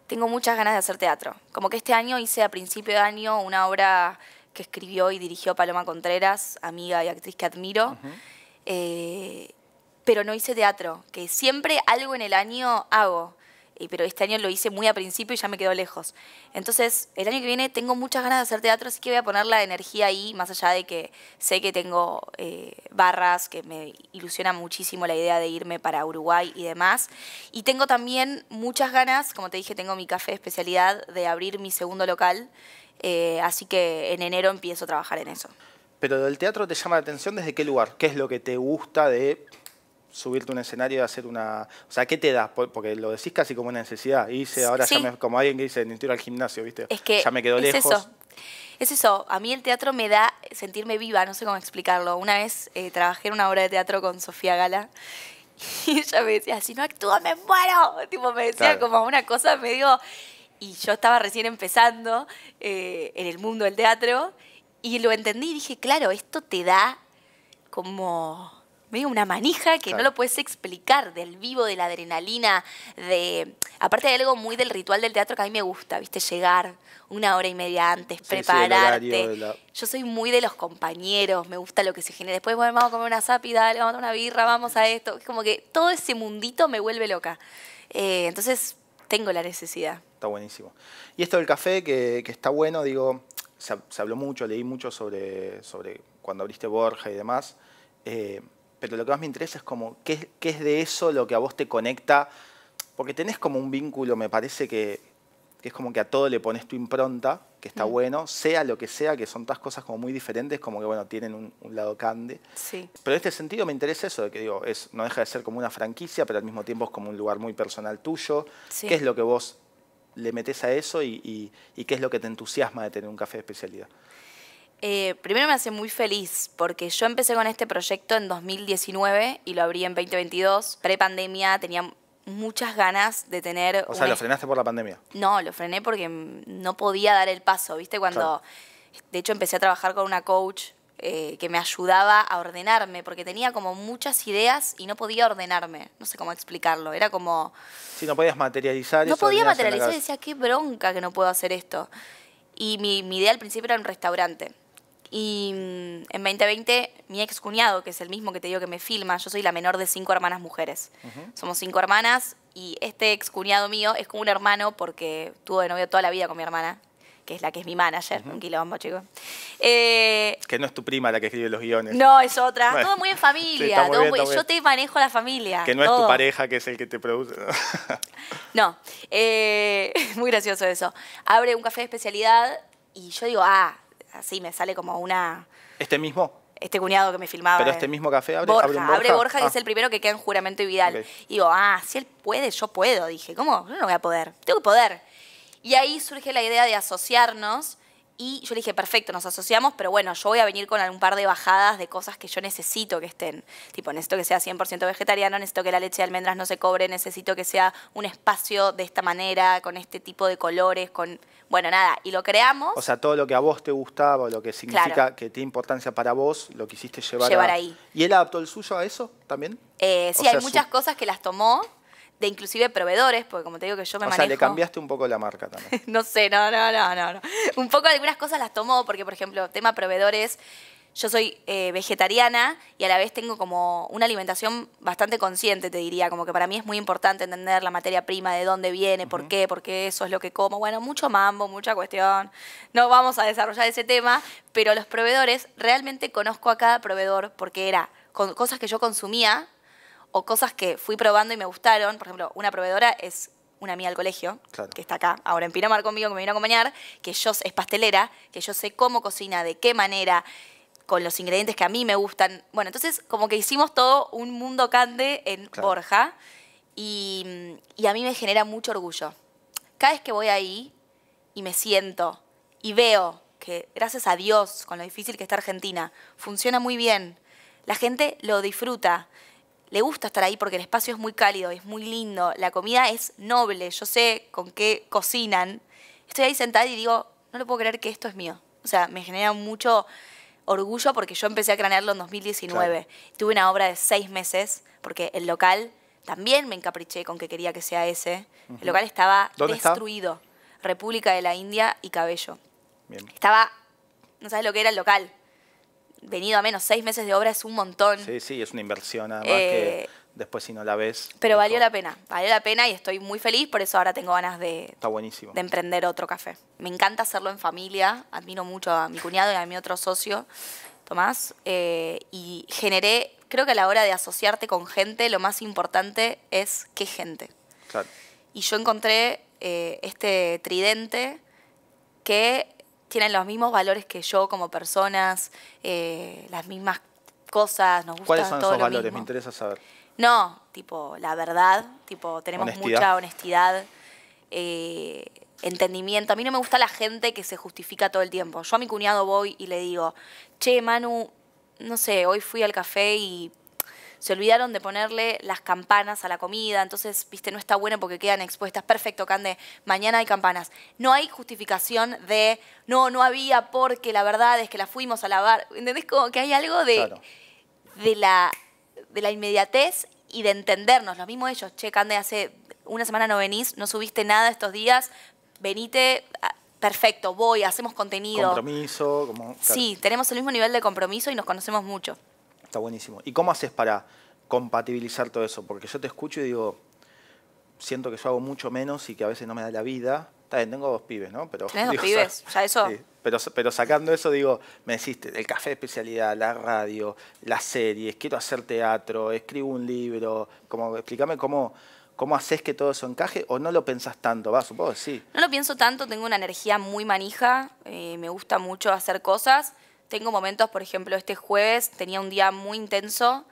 tengo muchas ganas de hacer teatro. Como que este año hice a principio de año una obra que escribió y dirigió Paloma Contreras, amiga y actriz que admiro. Eh, pero no hice teatro, que siempre algo en el año hago pero este año lo hice muy a principio y ya me quedó lejos. Entonces, el año que viene tengo muchas ganas de hacer teatro, así que voy a poner la energía ahí, más allá de que sé que tengo eh, barras, que me ilusiona muchísimo la idea de irme para Uruguay y demás. Y tengo también muchas ganas, como te dije, tengo mi café de especialidad, de abrir mi segundo local, eh, así que en enero empiezo a trabajar en eso. Pero del teatro te llama la atención desde qué lugar, qué es lo que te gusta de subirte a un escenario y hacer una... O sea, ¿qué te da? Porque lo decís casi como una necesidad. Y dice ahora ya como alguien que dice, ni ir al gimnasio, ¿viste? Es que ya me quedó es lejos. Eso. Es eso, a mí el teatro me da sentirme viva, no sé cómo explicarlo. Una vez eh, trabajé en una obra de teatro con Sofía Gala y ella me decía, si no actúo me muero. Tipo, me decía como una cosa medio... Y yo estaba recién empezando eh, en el mundo del teatro y lo entendí y dije, claro, esto te da como medio una manija que no lo puedes explicar del vivo, de la adrenalina, de... Aparte de algo muy del ritual del teatro que a mí me gusta, ¿viste? Llegar una hora y media antes, prepararte. Yo soy muy de los compañeros, me gusta lo que se genera. Después, bueno, vamos a comer una sápida le vamos a una birra, vamos a esto. Es como que todo ese mundito me vuelve loca. Eh, entonces, tengo la necesidad. Está buenísimo. Y esto del café, que, está bueno, digo, se, habló mucho, leí mucho sobre, sobre cuando abriste Borja y demás. Eh, pero lo que más me interesa es como qué, es de eso lo que a vos te conecta, porque tenés como un vínculo, me parece que, es como que a todo le pones tu impronta, que está mm. bueno, sea lo que sea, que son todas cosas como muy diferentes, como que bueno, tienen un, lado cande. Sí. Pero en este sentido me interesa eso, que digo, es, no deja de ser como una franquicia, pero al mismo tiempo es como un lugar muy personal tuyo. ¿Qué es lo que vos le metes a eso y, y, qué es lo que te entusiasma de tener un café de especialidad? Eh, primero me hace muy feliz porque yo empecé con este proyecto en 2019 y lo abrí en 2022. Pre-pandemia tenía muchas ganas de tener... O sea, ¿lo frenaste por la pandemia? No, lo frené porque no podía dar el paso, ¿viste? Cuando... De hecho, empecé a trabajar con una coach eh, que me ayudaba a ordenarme, porque tenía como muchas ideas y no podía ordenarme. No sé cómo explicarlo. Era como. Si no podías materializar. No podía materializar y decía, qué bronca que no puedo hacer esto. Y mi idea al principio era un restaurante. Y mm, en 2020, mi ex cuñado, que es el mismo que te digo que me filma, yo soy la menor de cinco hermanas mujeres. Somos cinco hermanas y este ex cuñado mío es como un hermano porque tuvo de novio toda la vida con mi hermana, que es la que es mi manager, un quilombo, chico. Eh, que no es tu prima la que escribe los guiones. No, es otra. Todo muy en familia. yo te manejo la familia. Que no es tu pareja que es el que te produce. no. Eh, muy gracioso eso. Abre un café de especialidad y yo digo, ah así me sale como una... ¿Este mismo? Este cuñado que me filmaba. ¿Pero este mismo café abre Borja? Abre, Borja? que es ah. el primero que queda en Juramento y Vidal. Y digo, ah, si él puede, yo puedo. Dije, ¿cómo? Yo no voy a poder. Tengo que poder. Y ahí surge la idea de asociarnos y yo le dije, perfecto, nos asociamos, pero bueno, yo voy a venir con un par de bajadas de cosas que yo necesito que estén. Tipo, necesito que sea 100% vegetariano, necesito que la leche de almendras no se cobre, necesito que sea un espacio de esta manera, con este tipo de colores, con... Bueno, nada, y lo creamos. O sea, todo lo que a vos te gustaba, lo que significa que tiene importancia para vos, lo quisiste llevar, llevar ahí. ¿Y él adaptó el suyo a eso también? Eh, sí, hay muchas cosas que las tomó de inclusive proveedores, porque como te digo que yo me manejo... O sea, le cambiaste un poco la marca también. no sé, no, no, no, no, Un poco algunas cosas las tomó, porque por ejemplo, tema proveedores, yo soy eh, vegetariana y a la vez tengo como una alimentación bastante consciente, te diría, como que para mí es muy importante entender la materia prima, de dónde viene, por qué, por qué, porque eso es lo que como. Bueno, mucho mambo, mucha cuestión. No vamos a desarrollar ese tema, pero los proveedores, realmente conozco a cada proveedor porque era con cosas que yo consumía o cosas que fui probando y me gustaron. Por ejemplo, una proveedora es una mía del colegio, que está acá ahora en Pinamar conmigo, que me vino a acompañar, que yo es pastelera, que yo sé cómo cocina, de qué manera, con los ingredientes que a mí me gustan. Bueno, entonces como que hicimos todo un mundo cande en Borja y, y a mí me genera mucho orgullo. Cada vez que voy ahí y me siento y veo que gracias a Dios, con lo difícil que está Argentina, funciona muy bien. La gente lo disfruta le gusta estar ahí porque el espacio es muy cálido, es muy lindo, la comida es noble, yo sé con qué cocinan. Estoy ahí sentada y digo, no le puedo creer que esto es mío. O sea, me genera mucho orgullo porque yo empecé a cranearlo en 2019. Tuve una obra de seis meses porque el local también me encapriché con que quería que sea ese. El local estaba destruido. República de la India y Cabello. Estaba, no sabes lo que era el local venido a menos seis meses de obra es un montón. Sí, sí, es una inversión además que eh, después si no la ves. Pero valió la pena, valió la pena y estoy muy feliz, por eso ahora tengo ganas de, de emprender otro café. Me encanta hacerlo en familia, admiro mucho a mi cuñado y a mi otro socio, Tomás, eh, y generé, creo que a la hora de asociarte con gente, lo más importante es qué gente. Y yo encontré eh, este tridente que tienen los mismos valores que yo como personas, eh, las mismas cosas, nos gustan ¿Cuáles son todo valores? Me interesa saber. No, tipo, la verdad, tipo, tenemos mucha honestidad, eh, entendimiento. A mí no me gusta la gente que se justifica todo el tiempo. Yo a mi cuñado voy y le digo, che, Manu, no sé, hoy fui al café y se olvidaron de ponerle las campanas a la comida, entonces, viste, no está bueno porque quedan expuestas. Perfecto, Cande, mañana hay campanas. No hay justificación de, no, no había porque la verdad es que la fuimos a lavar. ¿Entendés? Como que hay algo de, de, la, de la inmediatez y de entendernos. Lo mismo ellos, che, Cande, hace una semana no venís, no subiste nada estos días, venite... Ah, perfecto, voy, hacemos contenido. Compromiso, como. Sí, tenemos el mismo nivel de compromiso y nos conocemos mucho buenísimo. ¿Y cómo haces para compatibilizar todo eso? Porque yo te escucho y digo, siento que yo hago mucho menos y que a veces no me da la vida. Está bien, tengo dos pibes, ¿no? Pero, Tenés dos pibes, ya eso. Pero, pero, sacando eso, digo, me decís, el café de especialidad, la radio, las series, quiero hacer teatro, escribo un libro. Como, explícame cómo, ¿Cómo haces que todo eso encaje o no lo pensás tanto? Va, supongo que sí. No lo pienso tanto, tengo una energía muy manija, eh, me gusta mucho hacer cosas tengo momentos, por ejemplo, este jueves tenía un día muy intenso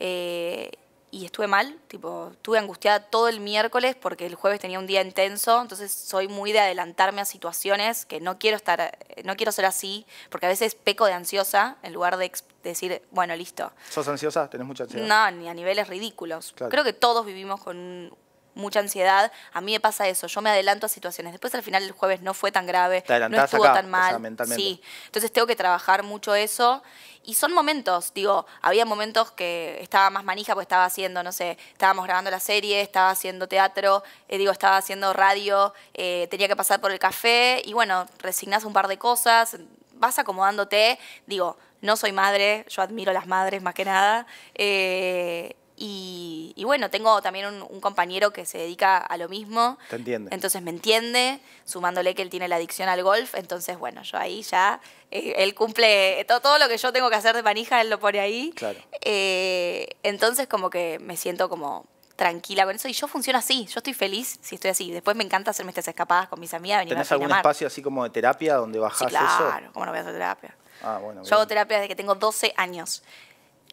eh, y estuve mal, tipo, estuve angustiada todo el miércoles porque el jueves tenía un día intenso, entonces soy muy de adelantarme a situaciones que no quiero estar, no quiero ser así, porque a veces peco de ansiosa en lugar de decir, bueno, listo. ¿Sos ansiosa? ¿Tenés mucha ansiedad? No, ni a niveles ridículos. Creo que todos vivimos con mucha ansiedad. A mí me pasa eso, yo me adelanto a situaciones. Después al final el jueves no fue tan grave, no estuvo tan mal. Sí, entonces tengo que trabajar mucho eso. Y son momentos, digo, había momentos que estaba más manija porque estaba haciendo, no sé, estábamos grabando la serie, estaba haciendo teatro, eh, digo, estaba haciendo radio, eh, tenía que pasar por el café y bueno, resignas un par de cosas, vas acomodándote, digo, no soy madre, yo admiro las madres más que nada. Eh, y, bueno, tengo también un, compañero que se dedica a lo mismo. Te entiende. Entonces me entiende, sumándole que él tiene la adicción al golf. Entonces, bueno, yo ahí ya, eh, él cumple todo, lo que yo tengo que hacer de manija, él lo pone ahí. Claro. Eh, entonces como que me siento como tranquila con eso y yo funciono así, yo estoy feliz si estoy así. Después me encanta hacerme estas escapadas con mis amigas. ¿Tenés algún espacio así como de terapia donde bajas claro, eso? Claro, como no voy a hacer terapia? Ah, bueno, yo hago terapia desde que tengo 12 años.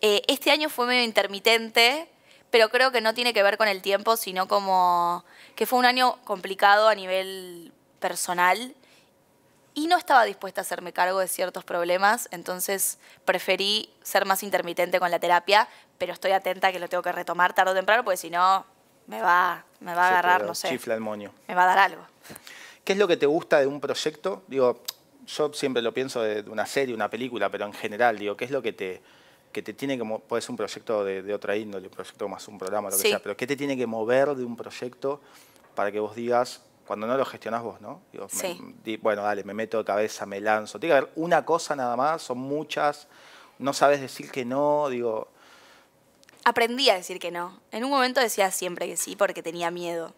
Eh, este año fue medio intermitente, pero creo que no tiene que ver con el tiempo, sino como que fue un año complicado a nivel personal y no estaba dispuesta a hacerme cargo de ciertos problemas, entonces preferí ser más intermitente con la terapia, pero estoy atenta a que lo tengo que retomar tarde o temprano, porque si no me va, me va a agarrar, no sé. Me va a dar algo. ¿Qué es lo que te gusta de un proyecto? Digo, yo siempre lo pienso de una serie, una película, pero en general, digo, ¿qué es lo que te, que te tiene que puede ser un proyecto de, otra índole, un proyecto más un programa, lo que sea, pero ¿qué te tiene que mover de un proyecto para que vos digas, cuando no lo gestionás vos, ¿no? sí. bueno, dale, me meto de cabeza, me lanzo. Tiene que haber una cosa nada más, son muchas, no sabes decir que no, digo. Aprendí a decir que no. En un momento decía siempre que sí porque tenía miedo.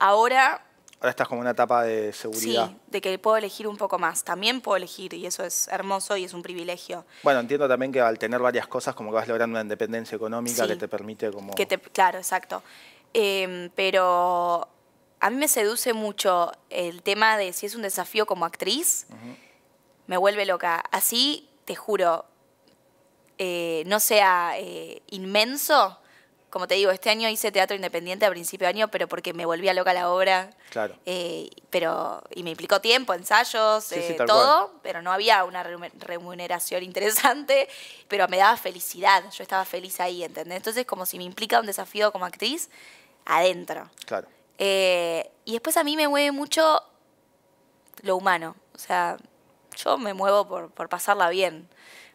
Ahora Ahora estás como una etapa de seguridad. Sí, de que puedo elegir un poco más. También puedo elegir y eso es hermoso y es un privilegio. Bueno, entiendo también que al tener varias cosas como que vas logrando una independencia económica que te permite como... Que claro, exacto. Em, pero a mí me seduce mucho el tema de si es un desafío como actriz, me vuelve loca. Así, te juro, eh, no sea eh, inmenso, como te digo, este año hice teatro independiente a principio de año, pero porque me volvía loca la obra. Claro. Eh, pero, y me implicó tiempo, ensayos, eh, todo, pero no había una remuneración interesante, pero me daba felicidad, yo estaba feliz ahí, ¿entendés? Entonces, como si me implica un desafío como actriz, adentro. Claro. Eh, y después a mí me mueve mucho lo humano, o sea, yo me muevo por, por pasarla bien.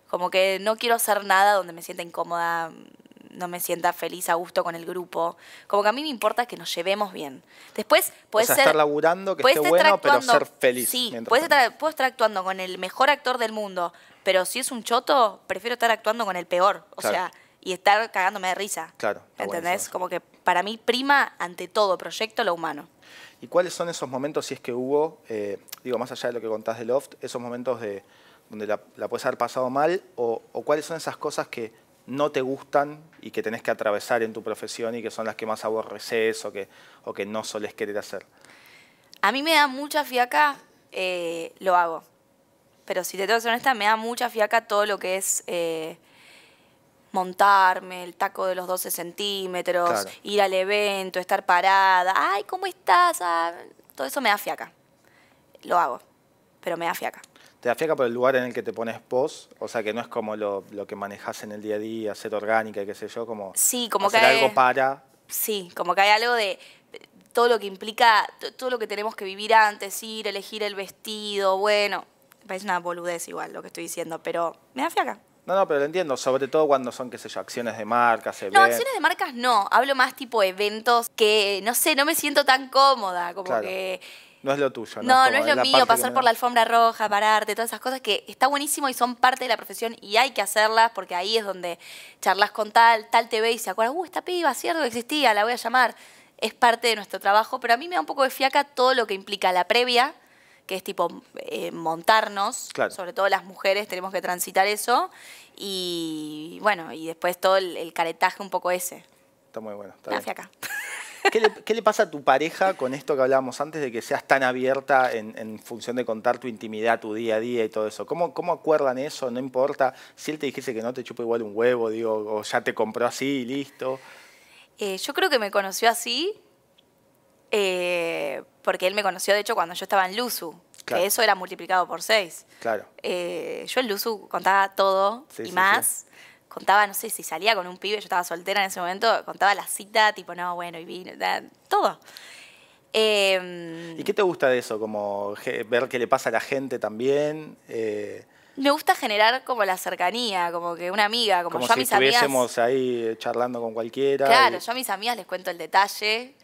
Como que no quiero hacer nada donde me sienta incómoda, no me sienta feliz a gusto con el grupo. Como que a mí me importa que nos llevemos bien. Después puede ser, estar laburando, que esté bueno, pero ser feliz. Sí, puedes estar, puedo estar actuando con el mejor actor del mundo, pero si es un choto, prefiero estar actuando con el peor. O sea, y estar cagándome de risa. Claro. ¿Entendés? Como que para mí prima ante todo proyecto lo humano. ¿Y cuáles son esos momentos, si es que hubo, eh, digo, más allá de lo que contás de Loft, esos momentos de donde la, puedes haber pasado mal o, cuáles son esas cosas que no te gustan y que tenés que atravesar en tu profesión y que son las que más aborreces o que, o que no solés querer hacer? A mí me da mucha fiaca, eh, lo hago. Pero si te tengo que ser honesta, me da mucha fiaca todo lo que es eh, montarme, el taco de los 12 centímetros, ir al evento, estar parada. Ay, ¿cómo estás? Ah, todo eso me da fiaca. Lo hago, pero me da fiaca te fiega por el lugar en el que te pones vos, o sea que no es como lo, que manejas en el día a día, ser orgánica y qué sé yo, como, sí, que algo para. Sí, como que hay algo de todo lo que implica, todo lo que tenemos que vivir antes, ir, elegir el vestido, bueno, es una boludez igual lo que estoy diciendo, pero me da No, no, pero lo entiendo, sobre todo cuando son, qué sé yo, acciones de marcas, eventos. No, acciones de marcas no, hablo más tipo eventos que, no sé, no me siento tan cómoda, como que no es lo tuyo. No, no, es, no es lo mío, pasar por la alfombra roja, pararte, todas esas cosas que está buenísimo y son parte de la profesión y hay que hacerlas porque ahí es donde charlas con tal, tal te ve y se acuerda, uh, esta piba, cierto existía, la voy a llamar. Es parte de nuestro trabajo, pero a mí me da un poco de fiaca todo lo que implica la previa, que es tipo eh, montarnos, sobre todo las mujeres tenemos que transitar eso, y bueno, y después todo el, caretaje un poco ese. Está muy bueno. Está fiaca. ¿Qué le, pasa a tu pareja con esto que hablábamos antes de que seas tan abierta en, función de contar tu intimidad, tu día a día y todo eso? ¿Cómo, acuerdan eso? No importa. Si él te dijese que no, te chupa igual un huevo, digo, o ya te compró así y listo. Eh, yo creo que me conoció así, eh, porque él me conoció, de hecho, cuando yo estaba en Luzu. Que eso era multiplicado por seis. Claro. Eh, yo en Luzu contaba todo y más. Sí contaba, no sé, si salía con un pibe, yo estaba soltera en ese momento, contaba la cita, tipo, no, bueno, y vino, todo. Em, ¿Y qué te gusta de eso? Como ver qué le pasa a la gente también. Eh. me gusta generar como la cercanía, como que una amiga, como, yo a mis estuviésemos ahí eh, charlando con cualquiera. Claro, yo a mis amigas les cuento el detalle.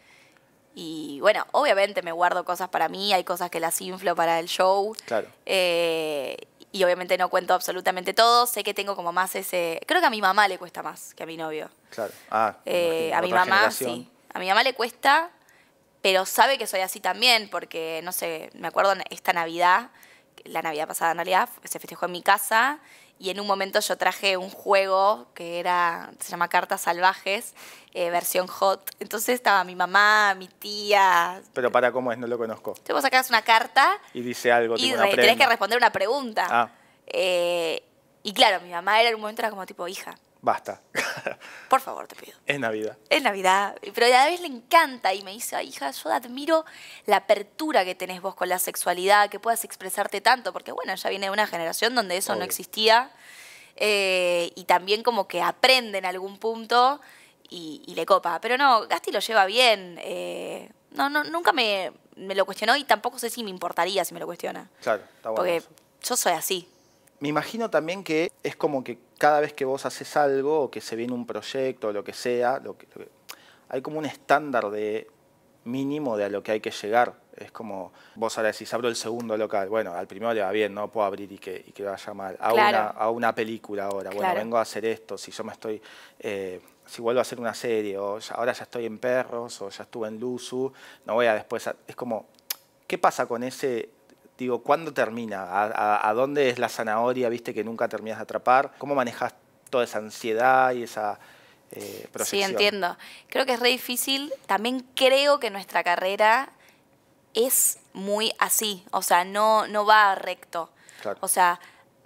Y bueno, obviamente me guardo cosas para mí, hay cosas que las inflo para el show. Claro. Eh, y obviamente no cuento absolutamente todo. Sé que tengo como más ese. Creo que a mi mamá le cuesta más que a mi novio. Claro. Ah, eh, a mi mamá, sí. A mi mamá le cuesta, pero sabe que soy así también, porque no sé, me acuerdo esta Navidad, la Navidad pasada en realidad, se festejó en mi casa y en un momento yo traje un juego que era, se llama Cartas Salvajes, eh, versión hot. Entonces estaba mi mamá, mi tía. Pero para cómo es, no lo conozco. Tú vos sacás una carta. Y dice algo. Y tipo tenés que responder una pregunta. Ah. Eh, y claro, mi mamá era en un momento era como tipo, hija, Basta. Por favor, te pido. Es Navidad. Es Navidad. Pero a vez le encanta y me dice, hija, yo admiro la apertura que tenés vos con la sexualidad, que puedas expresarte tanto, porque bueno, ya viene una generación donde eso no existía. Eh, y también como que aprende en algún punto y, le copa. Pero no, Gasti lo lleva bien. Eh, no, nunca me, lo cuestionó y tampoco sé si me importaría si me lo cuestiona. Claro, está bueno. Porque yo soy así. Me imagino también que es como que cada vez que vos haces algo o que se viene un proyecto o lo que sea, lo hay como un estándar de mínimo de a lo que hay que llegar. Es como, vos ahora decís, abro el segundo local, bueno, al primero le va bien, no puedo abrir y que, y vaya mal. A, una, a una película ahora, bueno, vengo a hacer esto, si yo me estoy, eh, si vuelvo a hacer una serie, o ahora ya estoy en Perros, o ya estuve en Luzu, no voy a después, es como, ¿qué pasa con ese Digo, ¿cuándo termina? ¿A, dónde es la zanahoria, viste, que nunca terminas de atrapar? ¿Cómo manejas toda esa ansiedad y esa... Eh, sí, entiendo. Creo que es re difícil. También creo que nuestra carrera es muy así, o sea, no, no va recto. O sea,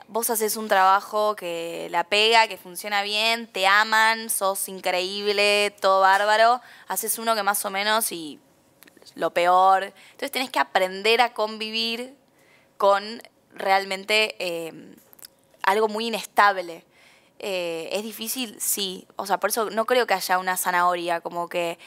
vos haces un trabajo que la pega, que funciona bien, te aman, sos increíble, todo bárbaro, haces uno que más o menos y lo peor. Entonces tenés que aprender a convivir con realmente eh, algo muy inestable. Eh, ¿Es difícil? Sí. O sea, por eso no creo que haya una zanahoria, como que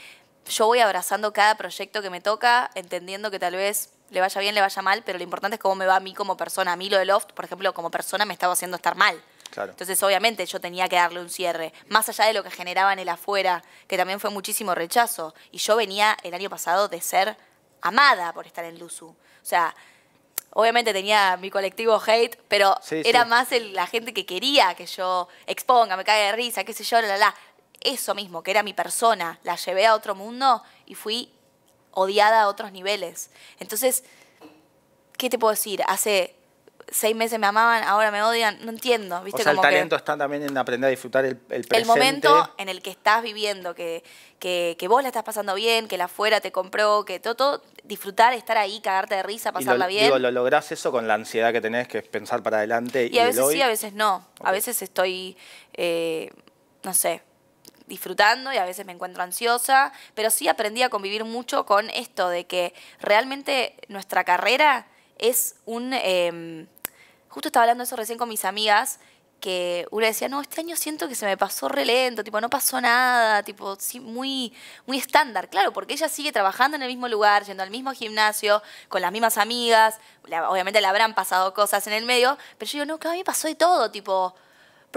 yo voy abrazando cada proyecto que me toca, entendiendo que tal vez le vaya bien, le vaya mal, pero lo importante es cómo me va a mí como persona. A mí lo de Loft, por ejemplo, como persona me estaba haciendo estar mal. Entonces, obviamente, yo tenía que darle un cierre, más allá de lo que generaba en el afuera, que también fue muchísimo rechazo. Y yo venía el año pasado de ser amada por estar en Luzu. O sea, obviamente tenía mi colectivo hate, pero era más la gente que quería que yo exponga, me caiga de risa, qué sé yo, la, la, la. Eso mismo, que era mi persona, la llevé a otro mundo y fui odiada a otros niveles. Entonces, ¿qué te puedo decir? Hace seis meses me amaban, ahora me odian, no entiendo. ¿viste? O sea, el talento está también en aprender a disfrutar el, el presente. El momento en el que estás viviendo, que, que, vos la estás pasando bien, que la afuera te compró, que todo, disfrutar, estar ahí, cagarte de risa, pasarla bien. lo lográs eso con la ansiedad que tenés, que pensar para adelante. Y, a veces sí, a veces no. A veces estoy, eh, no sé, disfrutando y a veces me encuentro ansiosa, pero sí aprendí a convivir mucho con esto de que realmente nuestra carrera es un... Em, Justo estaba hablando eso recién con mis amigas, que una decía, no, este año siento que se me pasó re lento, tipo, no pasó nada, tipo, sí, muy, muy estándar, claro, porque ella sigue trabajando en el mismo lugar, yendo al mismo gimnasio, con las mismas amigas, obviamente le habrán pasado cosas en el medio, pero yo digo, no, que a mí pasó de todo, tipo,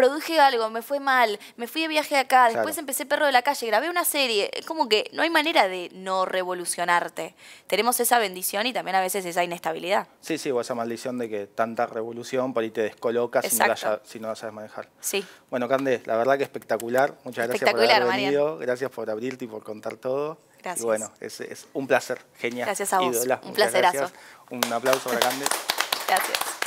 produje algo, me fue mal, me fui de viaje acá, después empecé Perro de la Calle, grabé una serie. Es como que no hay manera de no revolucionarte. Tenemos esa bendición y también a veces esa inestabilidad. Sí, sí, o esa maldición de que tanta revolución por ahí te descolocas si no, la, sabes manejar. Sí. Bueno, Cande, la verdad que espectacular. Muchas gracias por haber venido. Gracias por abrirte y por contar todo. Gracias. Y bueno, es, un placer. Genial. Gracias a vos. Un placerazo. Un aplauso para Cande. gracias.